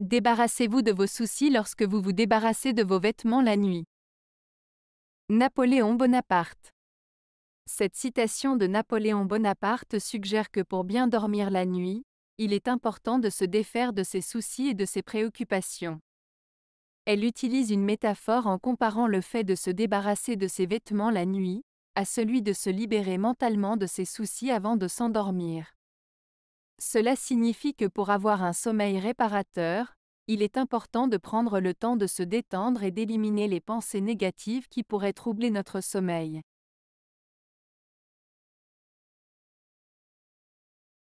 Débarrassez-vous de vos soucis lorsque vous vous débarrassez de vos vêtements la nuit. Napoléon Bonaparte Cette citation de Napoléon Bonaparte suggère que pour bien dormir la nuit, il est important de se défaire de ses soucis et de ses préoccupations. Elle utilise une métaphore en comparant le fait de se débarrasser de ses vêtements la nuit à celui de se libérer mentalement de ses soucis avant de s'endormir. Cela signifie que pour avoir un sommeil réparateur, il est important de prendre le temps de se détendre et d'éliminer les pensées négatives qui pourraient troubler notre sommeil.